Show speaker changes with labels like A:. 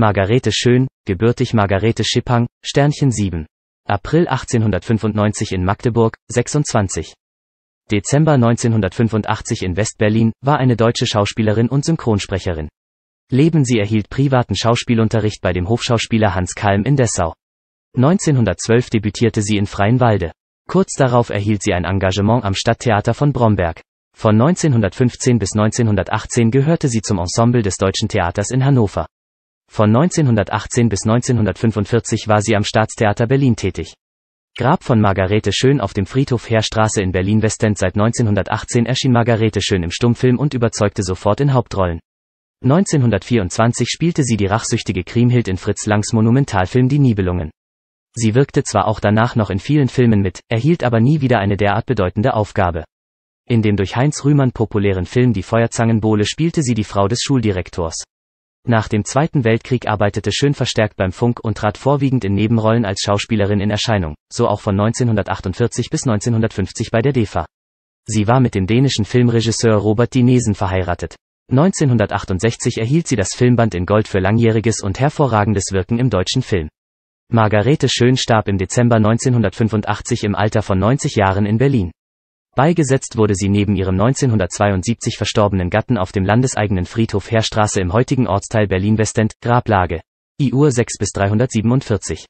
A: Margarete Schön, gebürtig Margarete Schippang, Sternchen 7. April 1895 in Magdeburg, 26. Dezember 1985 in Westberlin, war eine deutsche Schauspielerin und Synchronsprecherin. Leben sie erhielt privaten Schauspielunterricht bei dem Hofschauspieler Hans Kalm in Dessau. 1912 debütierte sie in Freienwalde. Kurz darauf erhielt sie ein Engagement am Stadttheater von Bromberg. Von 1915 bis 1918 gehörte sie zum Ensemble des Deutschen Theaters in Hannover. Von 1918 bis 1945 war sie am Staatstheater Berlin tätig. Grab von Margarete Schön auf dem Friedhof Heerstraße in Berlin-Westend seit 1918 erschien Margarete Schön im Stummfilm und überzeugte sofort in Hauptrollen. 1924 spielte sie die rachsüchtige Kriemhild in Fritz Langs Monumentalfilm Die Nibelungen. Sie wirkte zwar auch danach noch in vielen Filmen mit, erhielt aber nie wieder eine derart bedeutende Aufgabe. In dem durch Heinz Rühmann populären Film Die Feuerzangenbowle spielte sie die Frau des Schuldirektors. Nach dem Zweiten Weltkrieg arbeitete Schön verstärkt beim Funk und trat vorwiegend in Nebenrollen als Schauspielerin in Erscheinung, so auch von 1948 bis 1950 bei der DEFA. Sie war mit dem dänischen Filmregisseur Robert Dinesen verheiratet. 1968 erhielt sie das Filmband in Gold für langjähriges und hervorragendes Wirken im deutschen Film. Margarete Schön starb im Dezember 1985 im Alter von 90 Jahren in Berlin. Beigesetzt wurde sie neben ihrem 1972 verstorbenen Gatten auf dem landeseigenen Friedhof Heerstraße im heutigen Ortsteil Berlin-Westend, Grablage. IUR 6 bis 347